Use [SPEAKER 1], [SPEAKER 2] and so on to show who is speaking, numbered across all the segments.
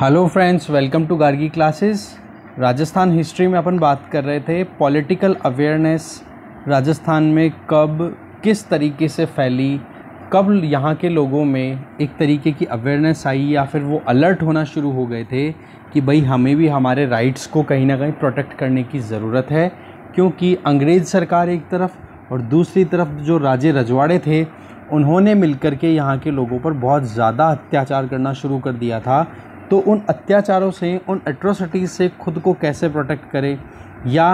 [SPEAKER 1] hello friends welcome to Gargi classes Rajasthan history में अपन बात कर रहे थे पॉलिटिकल अवेयरनेस राजस्थान में कब किस तरीके से फैली कब यहाँ के लोगों में एक तरीके की अवेयरनेस आई या फिर वो अलर्ट होना शुरू हो गए थे कि भाई हमें भी हमारे राइट्स को कहीं ना कहीं प्रोटेक्ट करने की ज़रूरत है क्योंकि अंग्रेज़ सरकार एक तरफ और दूसरी तरफ जो राजे रजवाड़े थे उन्होंने मिलकर के यहाँ के लोगों पर बहुत ज़्यादा अत्याचार करना शुरू कर दिया था तो उन अत्याचारों से उन एट्रोसिटीज़ से खुद को कैसे प्रोटेक्ट करें या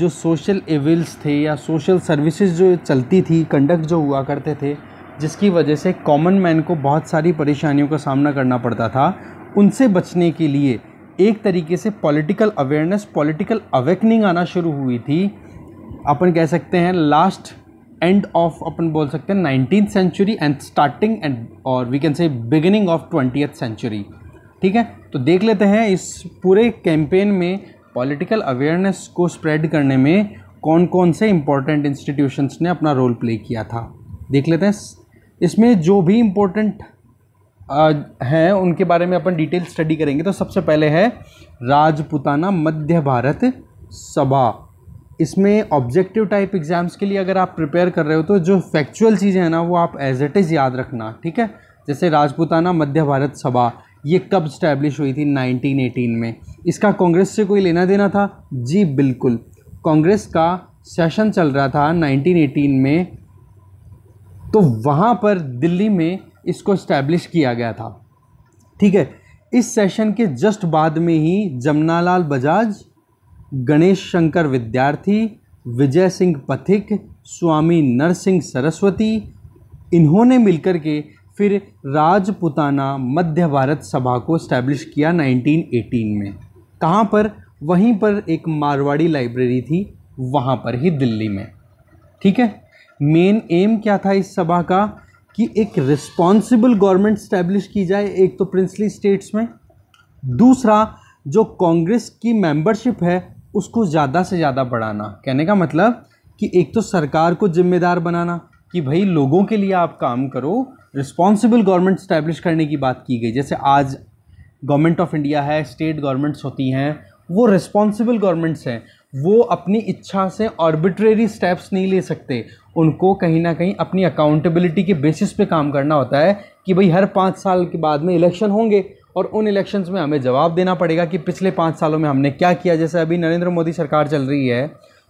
[SPEAKER 1] जो सोशल एविल्स थे या सोशल सर्विसेज जो चलती थी कंडक्ट जो हुआ करते थे जिसकी वजह से कॉमन मैन को बहुत सारी परेशानियों का सामना करना पड़ता था उनसे बचने के लिए एक तरीके से पॉलिटिकल अवेयरनेस पॉलिटिकल अवेकनिंग आना शुरू हुई थी अपन कह सकते हैं लास्ट एंड ऑफ अपन बोल सकते हैं nineteen century end starting end और we can say beginning of twenty century ठीक है तो देख लेते हैं इस पूरे कैंपेन में पॉलिटिकल अवेयरनेस को स्प्रेड करने में कौन कौन से इम्पोर्टेंट इंस्टीट्यूशंस ने अपना रोल प्ले किया था देख लेते हैं इसमें जो भी इम्पोर्टेंट हैं उनके बारे में अपन डिटेल स्टडी करेंगे तो सबसे पहले है राजपुताना मध्य भारत सभा इसमें ऑब्जेक्टिव टाइप एग्ज़ाम्स के लिए अगर आप प्रिपेयर कर रहे हो तो जो फैक्चुअल चीज़ें हैं ना वो आप एज इट इज़ याद रखना ठीक है जैसे राजपुताना मध्य भारत सभा ये कब स्टैब्लिश हुई थी 1918 में इसका कांग्रेस से कोई लेना देना था जी बिल्कुल कांग्रेस का सेशन चल रहा था 1918 में तो वहाँ पर दिल्ली में इसको इस्टैब्लिश किया गया था ठीक है इस सेशन के जस्ट बाद में ही जमनालाल बजाज गणेश शंकर विद्यार्थी विजय सिंह पथिक स्वामी नरसिंह सरस्वती इन्होंने मिलकर के फिर राजपुताना मध्य भारत सभा को इस्टेब्लिश किया 1918 में कहाँ पर वहीं पर एक मारवाड़ी लाइब्रेरी थी वहाँ पर ही दिल्ली में ठीक है मेन एम क्या था इस सभा का कि एक रिस्पॉन्सिबल गवर्नमेंट स्टैब्लिश की जाए एक तो प्रिंसली स्टेट्स में दूसरा जो कांग्रेस की मेंबरशिप है उसको ज़्यादा से ज़्यादा बढ़ाना कहने का मतलब कि एक तो सरकार को जिम्मेदार बनाना कि भाई लोगों के लिए आप काम करो रिस्पॉन्सिबल गवर्नमेंट स्टैब्लिश करने की बात की गई जैसे आज गवर्नमेंट ऑफ इंडिया है स्टेट गवर्नमेंट्स होती हैं वो रिस्पॉन्सिबल गवर्नमेंट्स हैं वो अपनी इच्छा से ऑर्बिट्रेरी स्टेप्स नहीं ले सकते उनको कहीं ना कहीं अपनी अकाउंटेबिलिटी के बेसिस पे काम करना होता है कि भाई हर पाँच साल के बाद में इलेक्शन होंगे और उन इलेक्शंस में हमें जवाब देना पड़ेगा कि पिछले पाँच सालों में हमने क्या किया जैसे अभी नरेंद्र मोदी सरकार चल रही है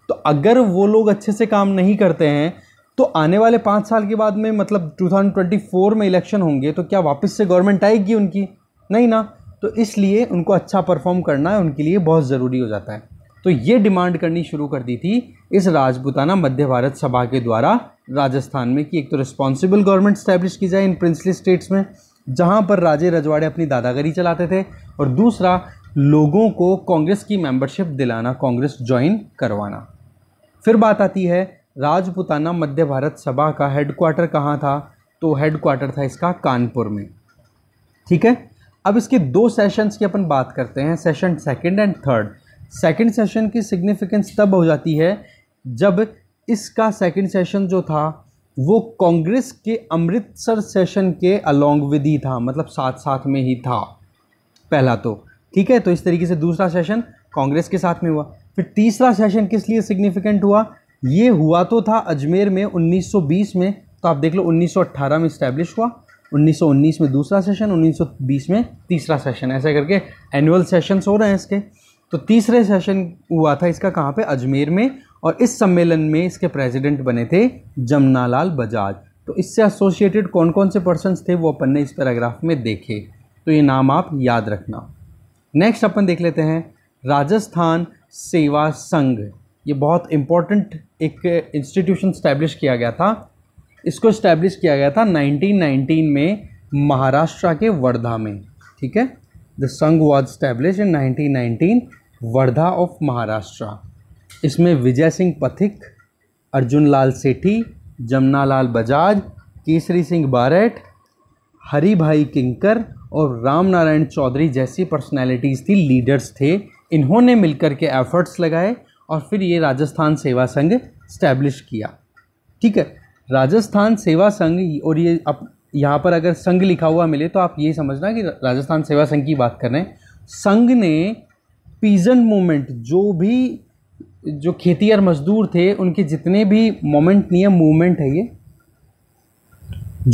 [SPEAKER 1] तो अगर वो लोग अच्छे से काम नहीं करते हैं तो आने वाले पाँच साल के बाद में मतलब 2024 में इलेक्शन होंगे तो क्या वापस से गवर्नमेंट आएगी उनकी नहीं ना तो इसलिए उनको अच्छा परफॉर्म करना है उनके लिए बहुत ज़रूरी हो जाता है तो ये डिमांड करनी शुरू कर दी थी इस राजपुताना मध्य भारत सभा के द्वारा राजस्थान में कि एक तो रिस्पॉन्सिबल गवर्नमेंट स्टैब्लिश की जाए इन प्रिंसली स्टेट्स में जहाँ पर राजे रजवाड़े अपनी दादागिरी चलाते थे और दूसरा लोगों को कांग्रेस की मेंबरशिप दिलाना कांग्रेस ज्वाइन करवाना फिर बात आती है राजपुताना मध्य भारत सभा का हेडक्वार्टर कहाँ था तो हेडक्वार्टर था इसका कानपुर में ठीक है अब इसके दो सेशंस की अपन बात करते हैं session second and third second session की सिग्निफिकेंस तब हो जाती है जब इसका सेकंड सेशन जो था वो कांग्रेस के अमृतसर सेशन के अलोंग विद ही था मतलब साथ साथ में ही था पहला तो ठीक है तो इस तरीके से दूसरा सेशन कांग्रेस के साथ में हुआ फिर तीसरा सेशन किस लिए सिग्निफिकेंट हुआ ये हुआ तो था अजमेर में 1920 में तो आप देख लो 1918 में इस्टेब्लिश हुआ 1919 में दूसरा सेशन 1920 में तीसरा सेशन ऐसा करके एनुअल सेशंस हो रहे हैं इसके तो तीसरे सेशन हुआ था इसका कहाँ पे अजमेर में और इस सम्मेलन में इसके प्रेसिडेंट बने थे जमनालाल बजाज तो इससे एसोसिएटेड कौन कौन से पर्सनस थे वो अपन ने इस पैराग्राफ में देखे तो ये नाम आप याद रखना नेक्स्ट अपन देख लेते हैं राजस्थान सेवा संघ ये बहुत इम्पोर्टेंट एक इंस्टीट्यूशन स्टैब्लिश किया गया था इसको इस्टेब्लिश किया गया था 1919 में महाराष्ट्र के वर्धा में ठीक है the Sangh was establish in 1919 Wardha of Maharashtra इसमें विजय सिंह पथिक अर्जुन लाल सेठी जमुना लाल बजाज केसरी सिंह बारेट हरी भाई किंकर और राम नारायण चौधरी जैसी पर्सनैलिटीज़ थी लीडर्स थे इन्होंने मिलकर के एफर्ट्स लगाए और फिर ये राजस्थान सेवा संघ स्टैब्लिश किया ठीक है राजस्थान सेवा संघ और ये अब यहाँ पर अगर संघ लिखा हुआ मिले तो आप ये समझना कि राजस्थान सेवा संघ की बात कर रहे हैं संघ ने पीजन मूवमेंट जो भी जो खेती और मजदूर थे उनके जितने भी मोमेंट नहीं है मूवमेंट है ये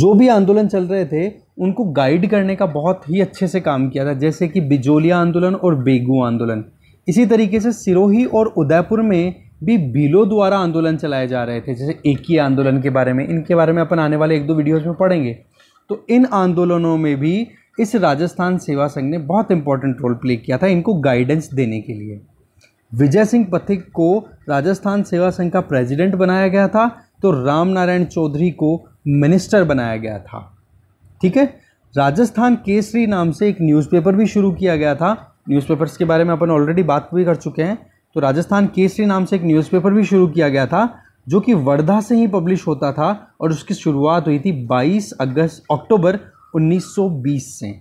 [SPEAKER 1] जो भी आंदोलन चल रहे थे उनको गाइड करने का बहुत ही अच्छे से काम किया था जैसे कि बिजोलिया आंदोलन और बेगू आंदोलन इसी तरीके से सिरोही और उदयपुर में भी भीलों द्वारा आंदोलन चलाए जा रहे थे जैसे एक ही आंदोलन के बारे में इनके बारे में अपन आने वाले एक दो वीडियोज़ में पढ़ेंगे तो इन आंदोलनों में भी इस राजस्थान सेवा संघ ने बहुत इंपॉर्टेंट रोल प्ले किया था इनको गाइडेंस देने के लिए विजय सिंह पथिक को राजस्थान सेवा संघ का प्रेसिडेंट बनाया गया था तो राम नारायण चौधरी को मिनिस्टर बनाया गया था ठीक है राजस्थान केसरी नाम से एक न्यूज़पेपर भी शुरू किया गया था न्यूज़पेपर्स के बारे में अपन ऑलरेडी बात भी कर चुके हैं तो राजस्थान केसरी नाम से एक न्यूज़पेपर भी शुरू किया गया था जो कि वर्धा से ही पब्लिश होता था और उसकी शुरुआत हुई थी 22 अगस्त अक्टूबर 1920 से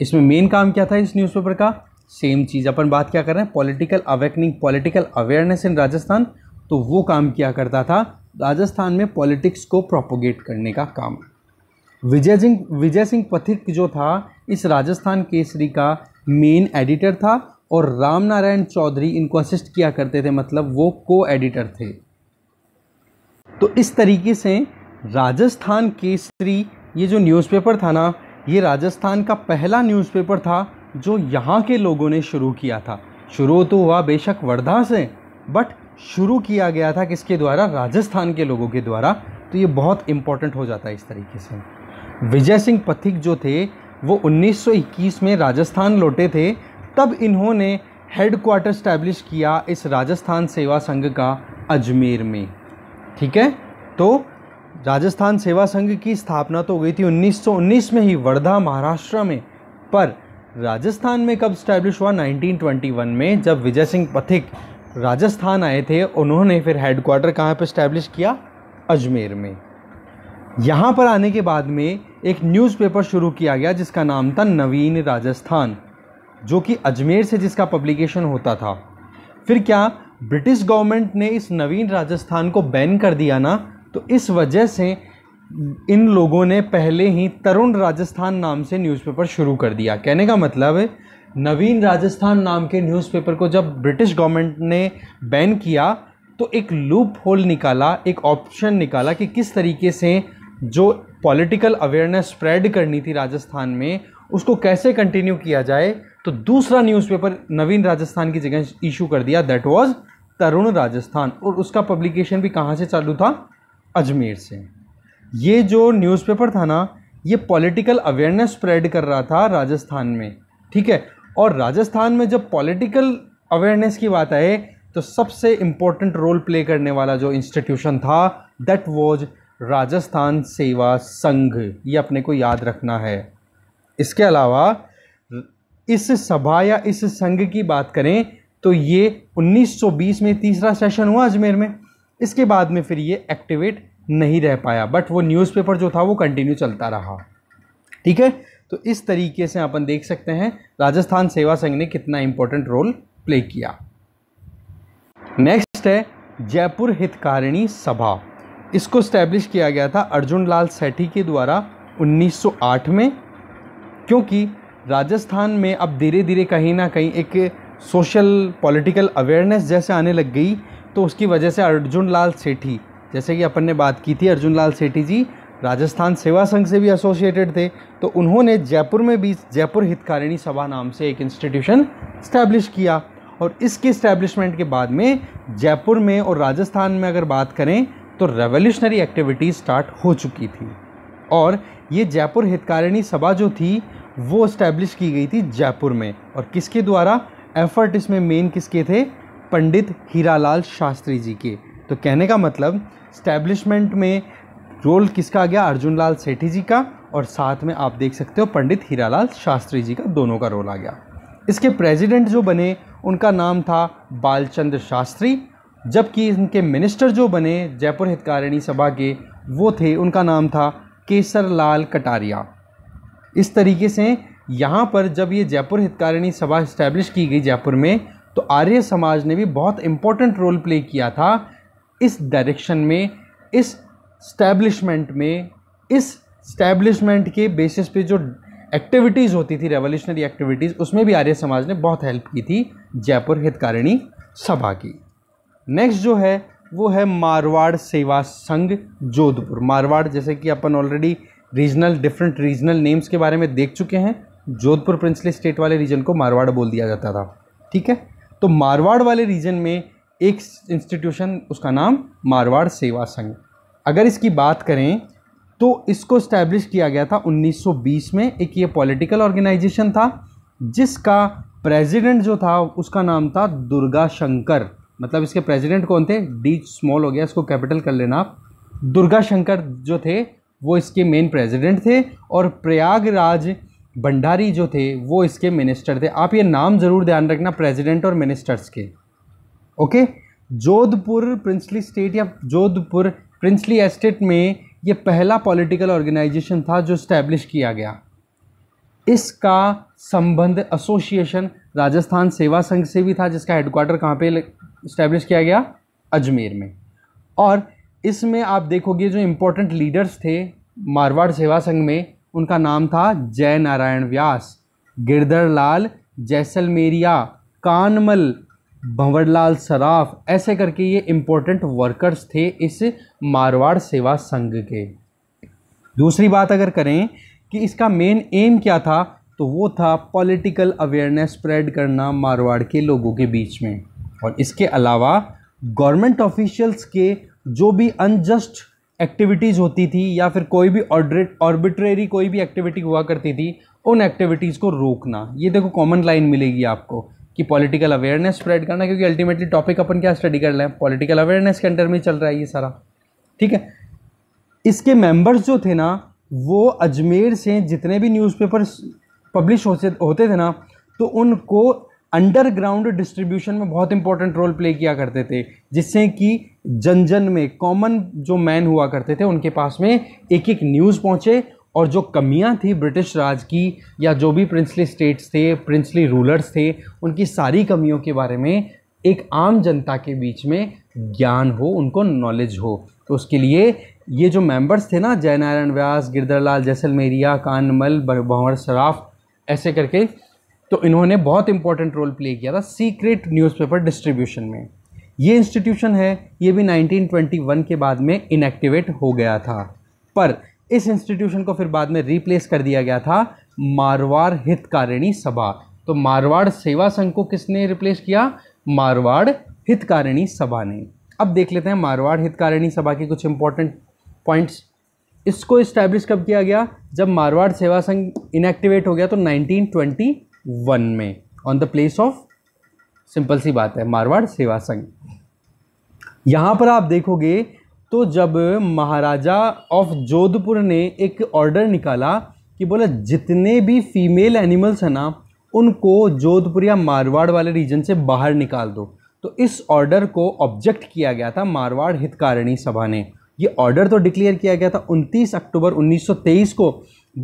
[SPEAKER 1] इसमें मेन काम क्या था इस न्यूज़पेपर का सेम चीज़ अपन बात क्या कर रहे हैं political awakening political awareness in Rajasthan तो वो काम किया करता था राजस्थान में पॉलिटिक्स को प्रोपोगेट करने का काम विजय सिंह विजय सिंह पथिक जो था इस राजस्थान केसरी का मेन एडिटर था और राम नारायण चौधरी इनको असिस्ट किया करते थे मतलब वो को एडिटर थे तो इस तरीके से राजस्थान केसरी ये जो न्यूज़पेपर था ना ये राजस्थान का पहला न्यूज़पेपर था जो यहाँ के लोगों ने शुरू किया था शुरू तो हुआ बेशक वर्धा से बट शुरू किया गया था किसके द्वारा राजस्थान के लोगों के द्वारा तो ये बहुत इम्पोर्टेंट हो जाता है इस तरीके से विजय सिंह पथिक जो थे वो 1921 में राजस्थान लौटे थे तब इन्होंने हेड क्वार्टर स्टैब्लिश किया इस राजस्थान सेवा संघ का अजमेर में ठीक है तो राजस्थान सेवा संघ की स्थापना तो हो गई थी 1919 में ही वर्धा महाराष्ट्र में पर राजस्थान में कब स्टैब्लिश हुआ 1921 में जब विजय सिंह पथिक राजस्थान आए थे उन्होंने फिर हेडक्वार्टर कहाँ पर स्टैब्लिश किया अजमेर में यहाँ पर आने के बाद में एक न्यूज़पेपर शुरू किया गया जिसका नाम था नवीन राजस्थान जो कि अजमेर से जिसका पब्लिकेशन होता था फिर क्या ब्रिटिश गवर्नमेंट ने इस नवीन राजस्थान को बैन कर दिया ना तो इस वजह से इन लोगों ने पहले ही तरुण राजस्थान नाम से न्यूज़पेपर शुरू कर दिया कहने का मतलब नवीन राजस्थान नाम के न्यूज़पेपर को जब ब्रिटिश गवर्नमेंट ने बैन किया तो एक लूप होल निकाला एक ऑप्शन निकाला कि किस तरीके से जो पॉलिटिकल अवेयरनेस स्प्रेड करनी थी राजस्थान में उसको कैसे कंटिन्यू किया जाए तो दूसरा न्यूज़पेपर नवीन राजस्थान की जगह इशू कर दिया दैट वाज तरुण राजस्थान और उसका पब्लिकेशन भी कहाँ से चालू था अजमेर से ये जो न्यूज़पेपर था ना ये पॉलिटिकल अवेयरनेस स्प्रेड कर रहा था राजस्थान में ठीक है और राजस्थान में जब पॉलिटिकल अवेयरनेस की बात आए तो सबसे इम्पोर्टेंट रोल प्ले करने वाला जो इंस्टीट्यूशन था दैट वॉज राजस्थान सेवा संघ ये अपने को याद रखना है इसके अलावा इस सभा या इस संघ की बात करें तो ये 1920 में तीसरा सेशन हुआ अजमेर में इसके बाद में फिर ये एक्टिवेट नहीं रह पाया बट वो न्यूज़पेपर जो था वो कंटिन्यू चलता रहा ठीक है तो इस तरीके से अपन देख सकते हैं राजस्थान सेवा संघ ने कितना इम्पोर्टेंट रोल प्ले किया नेक्स्ट है जयपुर हितकारिणी सभा इसको स्टैब्लिश किया गया था अर्जुन लाल सेठी के द्वारा 1908 में क्योंकि राजस्थान में अब धीरे धीरे कहीं ना कहीं एक सोशल पॉलिटिकल अवेयरनेस जैसे आने लग गई तो उसकी वजह से अर्जुन लाल सेठी जैसे कि अपन ने बात की थी अर्जुन लाल सेठी जी राजस्थान सेवा संघ से भी एसोसिएटेड थे तो उन्होंने जयपुर में भी जयपुर हितकारिणी सभा नाम से एक इंस्टीट्यूशन स्टैब्लिश किया और इसके इस्टेब्लिशमेंट के बाद में जयपुर में और राजस्थान में अगर बात करें तो रेवोल्यूशनरी एक्टिविटीज़ स्टार्ट हो चुकी थी और ये जयपुर हितकारिणी सभा जो थी वो इस्टेब्लिश की गई थी जयपुर में और किसके द्वारा एफर्ट इसमें मेन किसके थे पंडित हीरालाल शास्त्री जी के तो कहने का मतलब स्टैब्लिशमेंट में रोल किसका गया अर्जुन लाल सेठी जी का और साथ में आप देख सकते हो पंडित हीरालाल शास्त्री जी का दोनों का रोल आ गया इसके प्रेसिडेंट जो बने उनका नाम था बालचंद्र शास्त्री जबकि इनके मिनिस्टर जो बने जयपुर हितकारिणी सभा के वो थे उनका नाम था केसर लाल कटारिया इस तरीके से यहाँ पर जब ये जयपुर हितकारिणी सभा इस्टेब्लिश की गई जयपुर में तो आर्य समाज ने भी बहुत इम्पोर्टेंट रोल प्ले किया था इस डायरेक्शन में इस स्टैब्लिशमेंट में इस स्टैब्लिशमेंट के बेसिस पे जो एक्टिविटीज़ होती थी रेवोल्यूशनरी एक्टिविटीज़ उसमें भी आर्य समाज ने बहुत हेल्प की थी जयपुर हितकारिणी सभा की नेक्स्ट जो है वो है मारवाड़ सेवा संघ जोधपुर मारवाड़ जैसे कि अपन already regional different regional names के बारे में देख चुके हैं जोधपुर प्रिंसली स्टेट वाले रीजन को मारवाड़ बोल दिया जाता था ठीक है तो मारवाड़ वाले रीजन में एक इंस्टीट्यूशन उसका नाम मारवाड़ सेवा संघ अगर इसकी बात करें तो इसको इस्टेब्लिश किया गया था 1920 में एक ये पॉलिटिकल ऑर्गेनाइजेशन था जिसका प्रेसिडेंट जो था उसका नाम था दुर्गा शंकर मतलब इसके प्रेसिडेंट कौन थे डी स्मॉल हो गया इसको कैपिटल कर लेना आप दुर्गा शंकर जो थे वो इसके मेन प्रेसिडेंट थे और प्रयागराज भंडारी जो थे वो इसके मिनिस्टर थे आप ये नाम ज़रूर ध्यान रखना प्रेसिडेंट और मिनिस्टर्स के ओके जोधपुर प्रिंसली स्टेट या जोधपुर प्रिंसली एस्टेट में ये पहला पॉलिटिकल ऑर्गेनाइजेशन था जो इस्टेब्लिश किया गया इसका संबंध एसोसिएशन राजस्थान सेवा संघ से भी था जिसका हेडक्वार्टर कहाँ पे इस्टेब्लिश किया गया अजमेर में और इसमें आप देखोगे जो इम्पोर्टेंट लीडर्स थे मारवाड़ सेवा संघ में उनका नाम था जय नारायण व्यास गिरधर लाल जैसलमेरिया कानमल भंवरलाल सराफ ऐसे करके ये इम्पोर्टेंट वर्कर्स थे इस मारवाड़ सेवा संघ के दूसरी बात अगर करें कि इसका मेन एम क्या था तो वो था पॉलिटिकल अवेयरनेस स्प्रेड करना मारवाड़ के लोगों के बीच में और इसके अलावा गवर्नमेंट ऑफिशियल्स के जो भी अनजस्ट एक्टिविटीज़ होती थी या फिर कोई भी ऑर्बिट्रेरी कोई भी एक्टिविटी हुआ करती थी उन एक्टिविटीज़ को रोकना ये देखो कॉमन लाइन मिलेगी आपको कि पॉलिटिकल अवेयरनेस स्प्रेड करना क्योंकि अल्टीमेटली टॉपिक अपन क्या स्टडी कर रहे हैं पॉलिटिकल अवेयरनेस के अंडर में चल रहा है ये सारा ठीक है इसके मेंबर्स जो थे ना वो अजमेर से जितने भी न्यूज़पेपर्स पब्लिश होते होते थे ना तो उनको अंडरग्राउंड डिस्ट्रीब्यूशन में बहुत इंपॉर्टेंट रोल प्ले किया करते थे जिससे कि जन जन में कॉमन जो मैन हुआ करते थे उनके पास में एक एक न्यूज़ पहुँचे और जो कमियाँ थी ब्रिटिश राज की या जो भी प्रिंसली स्टेट्स थे प्रिंसली रूलर्स थे उनकी सारी कमियों के बारे में एक आम जनता के बीच में ज्ञान हो उनको नॉलेज हो तो उसके लिए ये जो मेंबर्स थे ना जयनारायण व्यास गिरधरलाल जैसलमेरिया कानमल भंवर सराफ ऐसे करके तो इन्होंने बहुत इंपॉर्टेंट रोल प्ले किया था सीक्रेट न्यूज़पेपर डिस्ट्रीब्यूशन में ये इंस्टीट्यूशन है ये भी 1921 के बाद में इनएक्टिवेट हो गया था पर इस इंस्टीट्यूशन को फिर बाद में रिप्लेस कर दिया गया था मारवाड़ हितकारिणी सभा तो मारवाड़ सेवा संघ को किसने रिप्लेस किया मारवाड़ हितकारिणी सभा ने अब देख लेते हैं मारवाड़ हितकारिणी सभा के कुछ इंपॉर्टेंट पॉइंट्स इसको इस्टेब्लिश कब किया गया जब मारवाड़ सेवा संघ इनएक्टिवेट हो गया तो 1921 में on the place of simple सी बात है मारवाड़ सेवा संघ यहाँ पर आप देखोगे तो जब महाराजा ऑफ जोधपुर ने एक ऑर्डर निकाला कि बोला जितने भी फीमेल एनिमल्स हैं ना उनको जोधपुर या मारवाड़ वाले रीजन से बाहर निकाल दो तो इस ऑर्डर को ऑब्जेक्ट किया गया था मारवाड़ हितकारिणी सभा ने ये ऑर्डर तो डिक्लेयर किया गया था 29 अक्टूबर 1923 को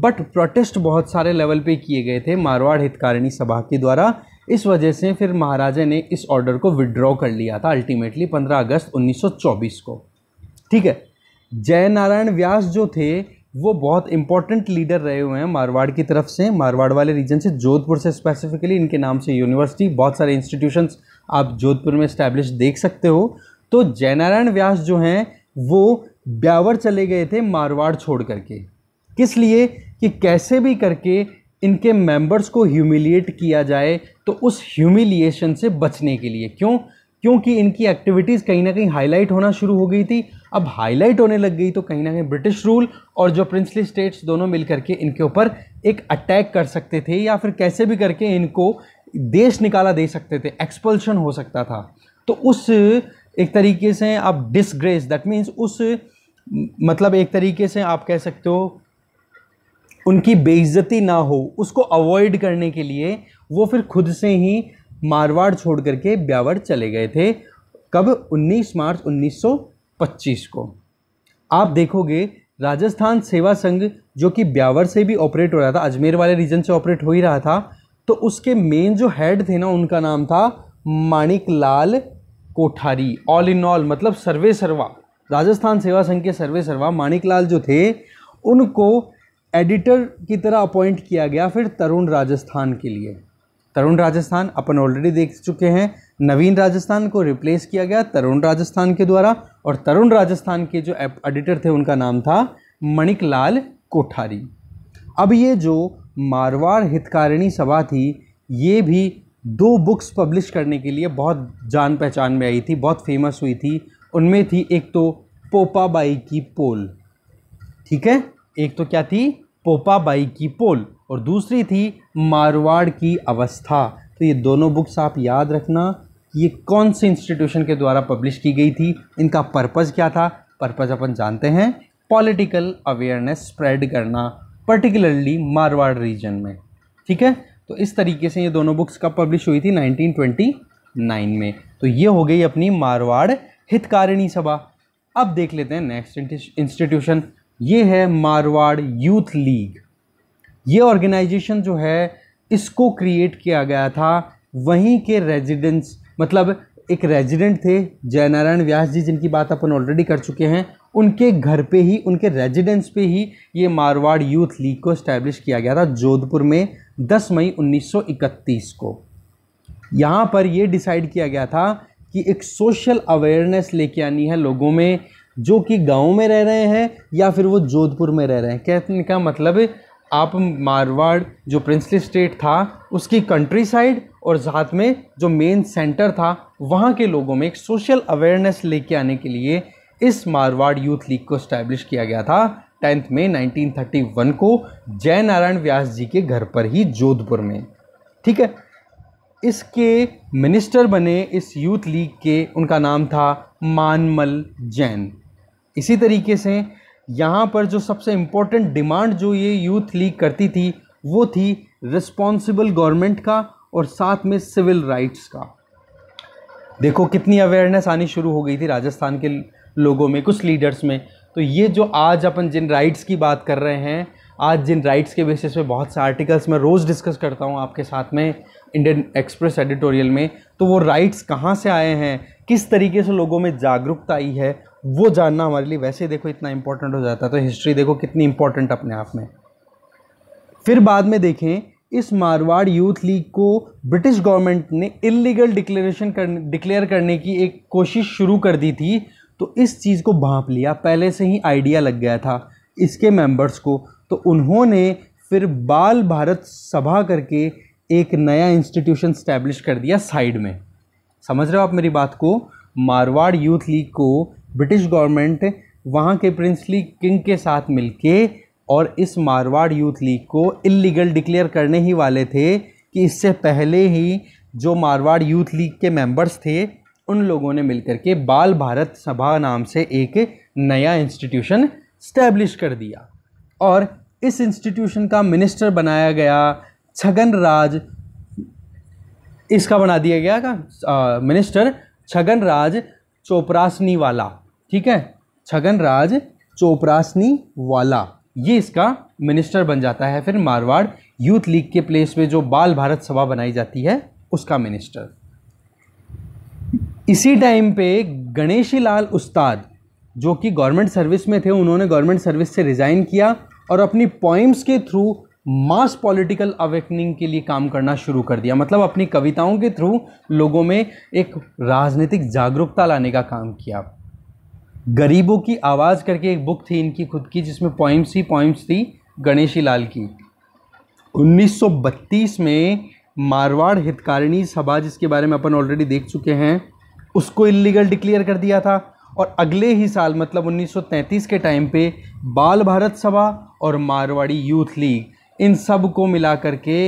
[SPEAKER 1] बट प्रोटेस्ट बहुत सारे लेवल पे किए गए थे मारवाड़ हितकारिणी सभा के द्वारा इस वजह से फिर महाराजा ने इस ऑर्डर को विड्रॉ कर लिया था अल्टीमेटली 15 अगस्त 1924 को ठीक है जय नारायण व्यास जो थे वो बहुत इंपॉर्टेंट लीडर रहे हुए हैं मारवाड़ की तरफ से मारवाड़ वाले रीजन से जोधपुर से स्पेसिफिकली इनके नाम से यूनिवर्सिटी बहुत सारे इंस्टीट्यूशंस आप जोधपुर में इस्टेब्लिश देख सकते हो तो जयनारायण व्यास जो हैं वो ब्यावर चले गए थे मारवाड़ छोड़ करके किस लिए कि कैसे भी करके इनके मेंबर्स को ह्यूमिलिएट किया जाए तो उस ह्यूमिलिएशन से बचने के लिए क्यों क्योंकि इनकी एक्टिविटीज़ कहीं ना कहीं हाईलाइट होना शुरू हो गई थी अब हाईलाइट होने लग गई तो कहीं ना कहीं ब्रिटिश रूल और जो प्रिंसली स्टेट्स दोनों मिल करके इनके ऊपर एक अटैक कर सकते थे या फिर कैसे भी करके इनको देश निकाला दे सकते थे एक्सपल्शन हो सकता था तो उस एक तरीके से आप डिसग्रेस दैट मीन्स उस मतलब एक तरीके से आप कह सकते हो उनकी बेइज्जती ना हो उसको अवॉइड करने के लिए वो फिर खुद से ही मारवाड़ छोड़ करके ब्यावर चले गए थे कब 19 मार्च 1925 को आप देखोगे राजस्थान सेवा संघ जो कि ब्यावर से भी ऑपरेट हो रहा था अजमेर वाले रीजन से ऑपरेट हो ही रहा था तो उसके मेन जो हेड थे ना उनका नाम था Manik Lal Kothari all in all मतलब सर्वे सर्वा राजस्थान सेवा संघ के सर्वे सर्वा माणिकलाल जो थे उनको एडिटर की तरह अपॉइंट किया गया फिर तरुण राजस्थान के लिए तरुण राजस्थान अपन ऑलरेडी देख चुके हैं नवीन राजस्थान को रिप्लेस किया गया तरुण राजस्थान के द्वारा और तरुण राजस्थान के जो एडिटर थे उनका नाम था मणिकलाल कोठारी अब ये जो मारवाड़ हितकारिणी सभा थी ये भी दो बुक्स पब्लिश करने के लिए बहुत जान पहचान में आई थी बहुत फेमस हुई थी उनमें थी एक तो पोपाबाई की पोल ठीक है एक तो क्या थी पोपाबाई की पोल और दूसरी थी मारवाड़ की अवस्था तो ये दोनों बुक्स आप याद रखना कि ये कौन से इंस्टीट्यूशन के द्वारा पब्लिश की गई थी इनका पर्पज़ क्या था पर्पज़ अपन जानते हैं पॉलिटिकल अवेयरनेस स्प्रेड करना पर्टिकुलरली मारवाड़ रीजन में ठीक है तो इस तरीके से ये दोनों बुक्स कब पब्लिश हुई थी 1929 में तो ये हो गई अपनी मारवाड़ हितकारिणी सभा अब देख लेते हैं नेक्स्ट इंस्टीट्यूशन ये है मारवाड़ यूथ लीग ये ऑर्गेनाइजेशन जो है इसको क्रिएट किया गया था वहीं के रेजिडेंट्स मतलब एक रेजिडेंट थे जयनारायण व्यास जी जिनकी बात अपन ऑलरेडी कर चुके हैं उनके घर पे ही उनके रेजिडेंस पे ही ये मारवाड़ यूथ लीग को इस्टेब्लिश किया गया था जोधपुर में 10 मई 1931 को यहाँ पर ये डिसाइड किया गया था कि एक सोशल अवेयरनेस लेके आनी है लोगों में जो कि गाँव में रह रहे हैं या फिर वो जोधपुर में रह रहे हैं कहने का मतलब आप मारवाड़ जो प्रिंसली स्टेट था उसकी कंट्री साइड और साथ में जो मेन सेंटर था वहाँ के लोगों में एक सोशल अवेयरनेस लेके आने के लिए इस मारवाड़ यूथ लीग को स्टैब्लिश किया गया था टेंथ में 1931 को जय नारायण व्यास जी के घर पर ही जोधपुर में ठीक है इसके मिनिस्टर बने इस यूथ लीग के उनका नाम था मानमल जैन इसी तरीके से यहाँ पर जो सबसे इम्पोर्टेंट डिमांड जो ये यूथ लीग करती थी वो थी रिस्पॉन्सिबल गवर्नमेंट का और साथ में सिविल राइट्स का देखो कितनी अवेयरनेस आनी शुरू हो गई थी राजस्थान के लोगों में कुछ लीडर्स में तो ये जो आज अपन जिन राइट्स की बात कर रहे हैं आज जिन राइट्स के बेसिस पे बहुत से आर्टिकल्स मैं रोज़ डिस्कस करता हूँ आपके साथ में इंडियन एक्सप्रेस एडिटोरियल में तो वो राइट्स कहाँ से आए हैं किस तरीके से लोगों में जागरूकता आई है वो जानना हमारे लिए वैसे देखो इतना इम्पोर्टेंट हो जाता है तो हिस्ट्री देखो कितनी इम्पोर्टेंट अपने आप में फिर बाद में देखें इस मारवाड़ यूथ लीग को ब्रिटिश गवर्नमेंट ने इलीगल डिक्लेरेशन कर डिक्लेयर करने की एक कोशिश शुरू कर दी थी तो इस चीज़ को भाँप लिया पहले से ही आइडिया लग गया था इसके मेंबर्स को तो उन्होंने फिर बाल भारत सभा करके एक नया इंस्टीट्यूशन स्टैब्लिश कर दिया साइड में समझ रहे हो आप मेरी बात को मारवाड़ यूथ लीग को ब्रिटिश गवर्नमेंट वहाँ के प्रिंसली किंग के साथ मिलके और इस मारवाड़ यूथ लीग को इलीगल डिक्लेयर करने ही वाले थे कि इससे पहले ही जो मारवाड़ यूथ लीग के मेंबर्स थे उन लोगों ने मिलकर के बाल भारत सभा नाम से एक नया इंस्टीट्यूशन स्टैब्लिश कर दिया और इस इंस्टीट्यूशन का मिनिस्टर बनाया गया छगन राज इसका बना दिया गया का मिनिस्टर छगन राज चोपरासनी वाला ठीक है छगन राज चोपरासनी वाला ये इसका मिनिस्टर बन जाता है फिर मारवाड़ यूथ लीग के प्लेस में जो बाल भारत सभा बनाई जाती है उसका मिनिस्टर इसी टाइम पे गणेशी लाल उस्ताद जो कि गवर्नमेंट सर्विस में थे उन्होंने गवर्नमेंट सर्विस से रिज़ाइन किया और अपनी पॉइम्स के थ्रू मास पॉलिटिकल अवेकनिंग के लिए काम करना शुरू कर दिया मतलब अपनी कविताओं के थ्रू लोगों में एक राजनीतिक जागरूकता लाने का काम किया गरीबों की आवाज़ करके एक बुक थी इनकी खुद की जिसमें पॉइम्स ही पॉइम्स थी गणेशी लाल की 1932 में मारवाड़ हितकारिणी सभा जिसके बारे में अपन ऑलरेडी देख चुके हैं उसको इलीगल डिक्लेयर कर दिया था और अगले ही साल मतलब 1933 के टाइम पे बाल भारत सभा और मारवाड़ी यूथ लीग इन सब को मिला करके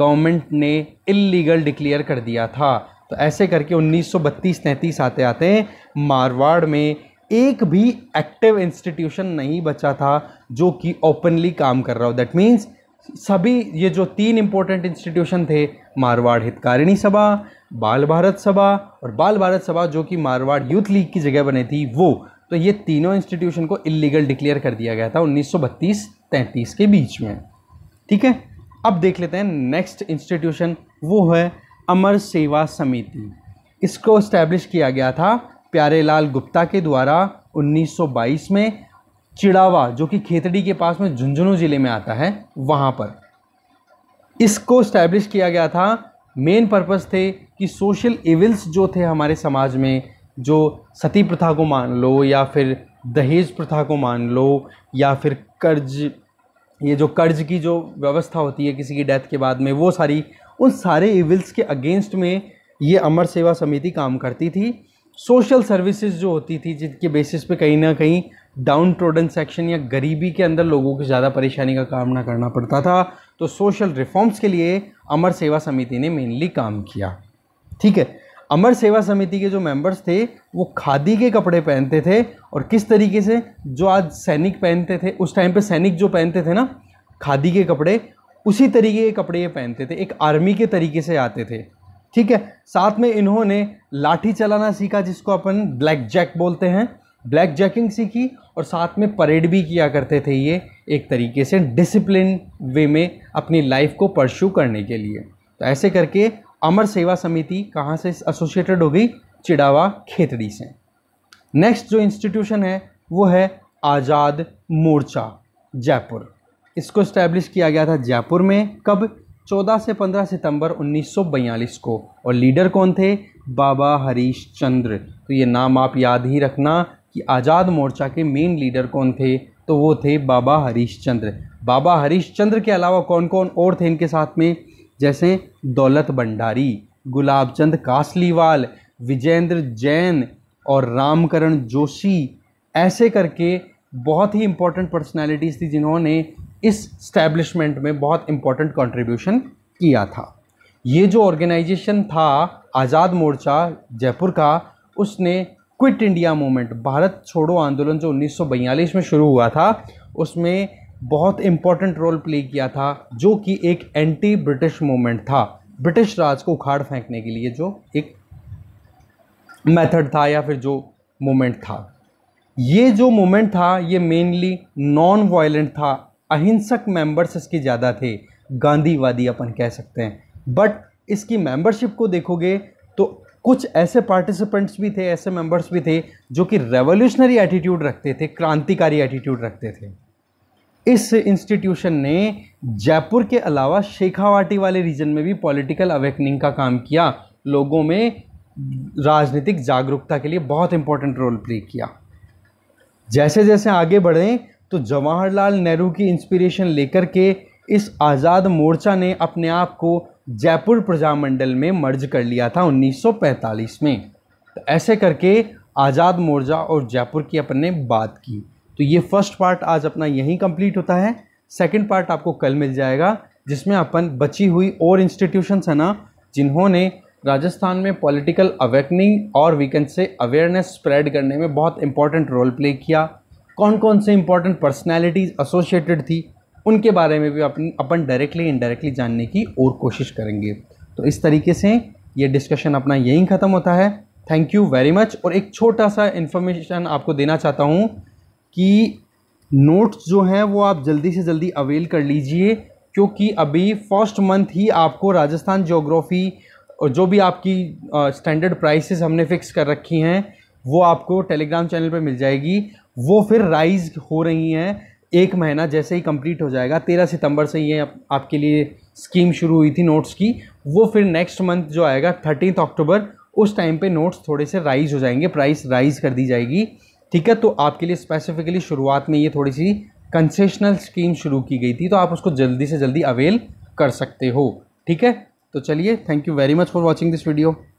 [SPEAKER 1] गवर्नमेंट ने इलीगल डिक्लेयर कर दिया था तो ऐसे करके 1932-33 आते आते मारवाड़ में एक भी एक्टिव इंस्टीट्यूशन नहीं बचा था जो कि ओपनली काम कर रहा हो दैट मीन्स सभी ये जो तीन इम्पोर्टेंट इंस्टीट्यूशन थे मारवाड़ हितकारिणी सभा बाल भारत सभा और बाल भारत सभा जो कि मारवाड़ यूथ लीग की जगह बनी थी वो तो ये तीनों इंस्टीट्यूशन को इलीगल डिक्लेयर कर दिया गया था उन्नीस सौ के बीच में ठीक है अब देख लेते हैं नेक्स्ट इंस्टीट्यूशन वो है अमर सेवा समिति इसको इस्टेब्लिश किया गया था प्यारे लाल गुप्ता के द्वारा 1922 में चिड़ावा जो कि खेतड़ी के पास में झुंझुनू ज़िले में आता है वहाँ पर इसको स्टैब्लिश किया गया था मेन पर्पस थे कि सोशल इविल्स जो थे हमारे समाज में जो सती प्रथा को मान लो या फिर दहेज प्रथा को मान लो या फिर कर्ज ये जो कर्ज की जो व्यवस्था होती है किसी की डेथ के बाद में वो सारी उन सारे इविल्स के अगेंस्ट में ये अमर सेवा समिति काम करती थी सोशल सर्विसेज जो होती थी जिनके बेसिस पे कहीं ना कहीं डाउन ट्रोडन सेक्शन या गरीबी के अंदर लोगों को ज़्यादा परेशानी का सामना करना पड़ता था तो सोशल रिफॉर्म्स के लिए अमर सेवा समिति ने मेनली काम किया ठीक है अमर सेवा समिति के जो मेंबर्स थे वो खादी के कपड़े पहनते थे और किस तरीके से जो आज सैनिक पहनते थे उस टाइम पे सैनिक जो पहनते थे ना खादी के कपड़े उसी तरीके के कपड़े ये पहनते थे एक आर्मी के तरीके से आते थे ठीक है साथ में इन्होंने लाठी चलाना सीखा जिसको अपन ब्लैक जैक बोलते हैं ब्लैक जैकिंग सीखी और साथ में परेड भी किया करते थे ये एक तरीके से डिसिप्लिन वे में अपनी लाइफ को परस्यू करने के लिए तो ऐसे करके अमर सेवा समिति कहाँ से एसोसिएटेड हो गई चिड़ावा खेतड़ी से नेक्स्ट जो इंस्टीट्यूशन है वो है आज़ाद मोर्चा जयपुर इसको इस्टेब्लिश किया गया था जयपुर में कब 14 से 15 सितंबर 1942 को और लीडर कौन थे बाबा हरीश चंद्र तो ये नाम आप याद ही रखना कि आज़ाद मोर्चा के मेन लीडर कौन थे तो वो थे बाबा हरीश चंद्र बाबा हरीश चंद्र के अलावा कौन कौन और थे इनके साथ में जैसे दौलत भंडारी गुलाब चंद कासलीवाल विजेंद्र जैन और रामकरण जोशी ऐसे करके बहुत ही इम्पोर्टेंट पर्सनैलिटीज़ थी जिन्होंने इस स्टैब्लिशमेंट में बहुत इम्पोर्टेंट कंट्रीब्यूशन किया था ये जो ऑर्गेनाइजेशन था आज़ाद मोर्चा जयपुर का उसने क्विट इंडिया मूवमेंट भारत छोड़ो आंदोलन जो 1942 में शुरू हुआ था उसमें बहुत इंपॉर्टेंट रोल प्ले किया था जो कि एक एंटी ब्रिटिश मूवमेंट था ब्रिटिश राज को उखाड़ फेंकने के लिए जो एक मेथड था या फिर जो मूवमेंट था ये जो मूवमेंट था ये मेनली नॉन वायलेंट था अहिंसक मेंबर्स इसके ज़्यादा थे गांधीवादी अपन कह सकते हैं बट इसकी मेंबरशिप को देखोगे कुछ ऐसे पार्टिसिपेंट्स भी थे ऐसे मेंबर्स भी थे जो कि रेवोल्यूशनरी एटीट्यूड रखते थे क्रांतिकारी एटीट्यूड रखते थे इस इंस्टीट्यूशन ने जयपुर के अलावा शेखावाटी वाले रीजन में भी पॉलिटिकल अवेकनिंग का काम किया लोगों में राजनीतिक जागरूकता के लिए बहुत इंपॉर्टेंट रोल प्ले किया जैसे जैसे आगे बढ़ें तो जवाहरलाल नेहरू की इंस्पिरेशन लेकर के इस आज़ाद मोर्चा ने अपने आप को जयपुर प्रजामंडल में मर्ज कर लिया था 1945 में तो ऐसे करके आज़ाद मोर्चा और जयपुर की अपन ने बात की तो ये फर्स्ट पार्ट आज अपना यहीं कंप्लीट होता है सेकंड पार्ट आपको कल मिल जाएगा जिसमें अपन बची हुई और इंस्टीट्यूशंस है ना जिन्होंने राजस्थान में पॉलिटिकल अवेकनिंग और वीकेंड से अवेयरनेस स्प्रेड करने में बहुत इंपॉर्टेंट रोल प्ले किया कौन कौन से इंपॉर्टेंट पर्सनैलिटीज़ एसोसिएटेड थी उनके बारे में भी अपन अपन डायरेक्टली इनडायरेक्टली जानने की और कोशिश करेंगे तो इस तरीके से ये डिस्कशन अपना यहीं ख़त्म होता है थैंक यू वेरी मच और एक छोटा सा इन्फॉर्मेशन आपको देना चाहता हूँ कि नोट्स जो हैं वो आप जल्दी से जल्दी अवेल कर लीजिए क्योंकि अभी फर्स्ट मंथ ही आपको राजस्थान जोग्राफ़ी और जो भी आपकी स्टैंडर्ड प्राइसेस हमने फ़िक्स कर रखी हैं वो आपको टेलीग्राम चैनल पर मिल जाएगी वो फिर राइज हो रही हैं एक महीना जैसे ही कंप्लीट हो जाएगा तेरह सितंबर से ये आप, आपके लिए स्कीम शुरू हुई थी नोट्स की वो फिर नेक्स्ट मंथ जो आएगा थर्टीन अक्टूबर उस टाइम पे नोट्स थोड़े से राइज हो जाएंगे प्राइस राइज कर दी जाएगी ठीक है तो आपके लिए स्पेसिफिकली शुरुआत में ये थोड़ी सी कंसेशनल स्कीम शुरू की गई थी तो आप उसको जल्दी से जल्दी अवेल कर सकते हो ठीक है तो चलिए thank you very much for watching this video